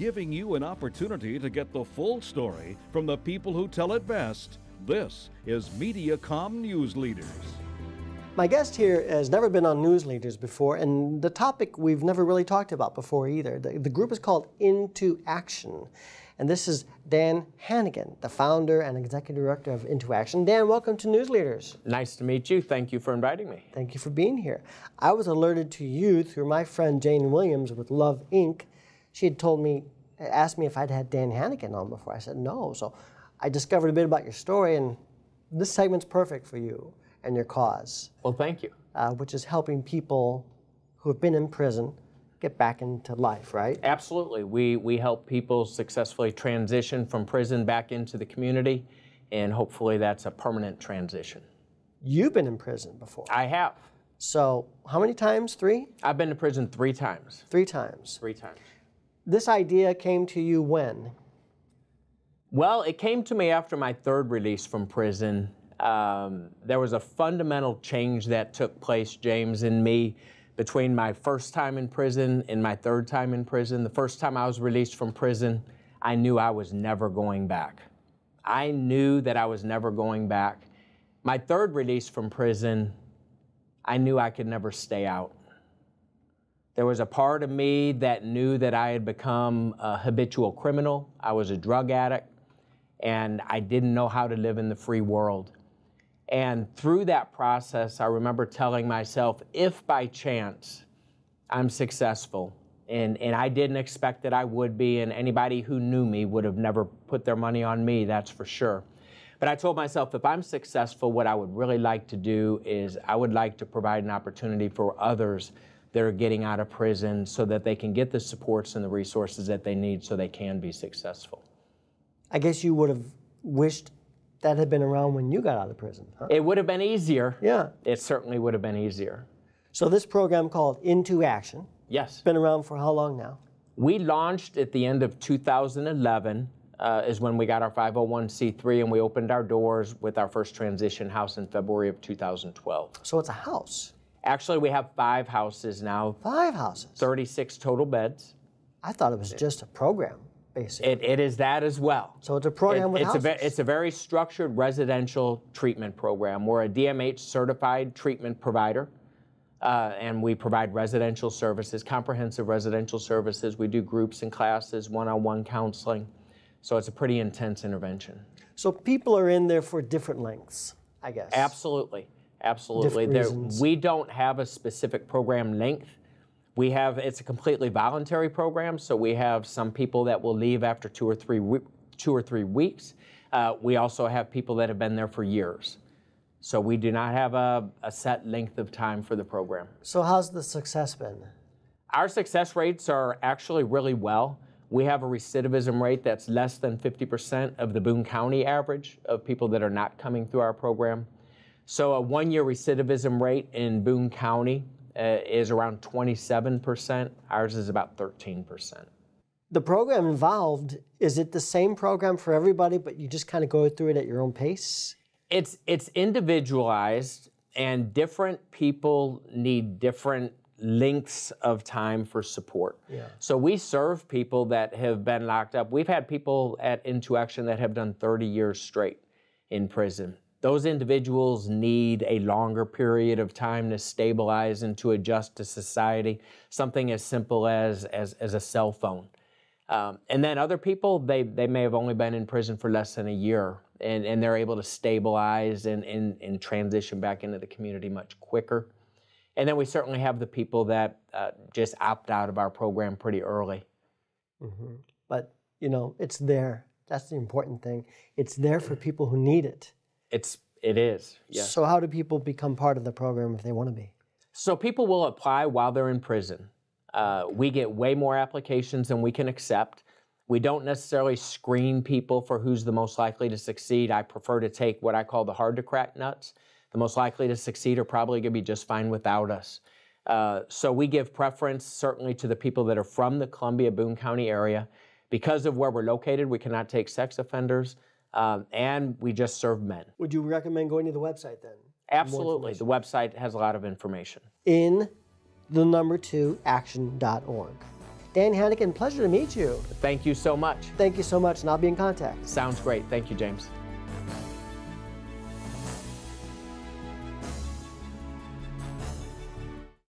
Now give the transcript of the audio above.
giving you an opportunity to get the full story from the people who tell it best. This is MediaCom News Leaders. My guest here has never been on News Leaders before, and the topic we've never really talked about before either. The, the group is called Into Action, and this is Dan Hannigan, the founder and executive director of Into Action. Dan, welcome to News Leaders. Nice to meet you. Thank you for inviting me. Thank you for being here. I was alerted to you through my friend Jane Williams with Love Inc she had told me, asked me if I'd had Dan Hannigan on before. I said no. So I discovered a bit about your story, and this segment's perfect for you and your cause. Well, thank you. Uh, which is helping people who have been in prison get back into life, right? Absolutely. We, we help people successfully transition from prison back into the community, and hopefully that's a permanent transition. You've been in prison before. I have. So, how many times? Three? I've been to prison three times. Three times. Three times this idea came to you when? Well, it came to me after my third release from prison. Um, there was a fundamental change that took place, James, in me between my first time in prison and my third time in prison. The first time I was released from prison, I knew I was never going back. I knew that I was never going back. My third release from prison, I knew I could never stay out. There was a part of me that knew that I had become a habitual criminal. I was a drug addict, and I didn't know how to live in the free world. And through that process, I remember telling myself, if by chance I'm successful, and, and I didn't expect that I would be, and anybody who knew me would have never put their money on me, that's for sure. But I told myself if I'm successful, what I would really like to do is I would like to provide an opportunity for others that are getting out of prison so that they can get the supports and the resources that they need so they can be successful. I guess you would have wished that had been around when you got out of prison. Huh? It would have been easier. Yeah. It certainly would have been easier. So this program called Into Action. Yes. been around for how long now? We launched at the end of 2011 uh, is when we got our 501c3 and we opened our doors with our first transition house in February of 2012. So it's a house. Actually, we have five houses now. Five houses. 36 total beds. I thought it was just a program, basically. it, it is that as well. So it's a program it, with it's houses. A, it's a very structured residential treatment program. We're a DMH certified treatment provider, uh, and we provide residential services, comprehensive residential services. We do groups and classes, one on one counseling. So it's a pretty intense intervention. So people are in there for different lengths, I guess. Absolutely. Absolutely. There, we don't have a specific program length. We have it's a completely voluntary program, so we have some people that will leave after two or three two or three weeks. Uh, we also have people that have been there for years. So we do not have a, a set length of time for the program. So how's the success been? Our success rates are actually really well. We have a recidivism rate that's less than 50% of the Boone County average of people that are not coming through our program. So a one-year recidivism rate in Boone County uh, is around 27%. Ours is about 13%. The program involved, is it the same program for everybody, but you just kind of go through it at your own pace? It's, it's individualized, and different people need different lengths of time for support. Yeah. So we serve people that have been locked up. We've had people at Intuition that have done 30 years straight in prison. Those individuals need a longer period of time to stabilize and to adjust to society, something as simple as, as, as a cell phone. Um, and then other people, they, they may have only been in prison for less than a year, and, and they're able to stabilize and, and, and transition back into the community much quicker. And then we certainly have the people that uh, just opt out of our program pretty early. Mm-hmm. But, you know, it's there. That's the important thing. It's there for mm. people who need it. It's it is. Yes. So how do people become part of the program if they want to be? So people will apply while they're in prison. Uh, we get way more applications than we can accept. We don't necessarily screen people for who's the most likely to succeed. I prefer to take what I call the hard to crack nuts. The most likely to succeed are probably going to be just fine without us. Uh, so we give preference certainly to the people that are from the Columbia Boone County area. Because of where we're located, we cannot take sex offenders um, and we just serve men. Would you recommend going to the website then? Absolutely. The website has a lot of information. In the number two, action.org. Dan Hannigan, pleasure to meet you. Thank you so much. Thank you so much, and I'll be in contact. Sounds great. Thank you, James.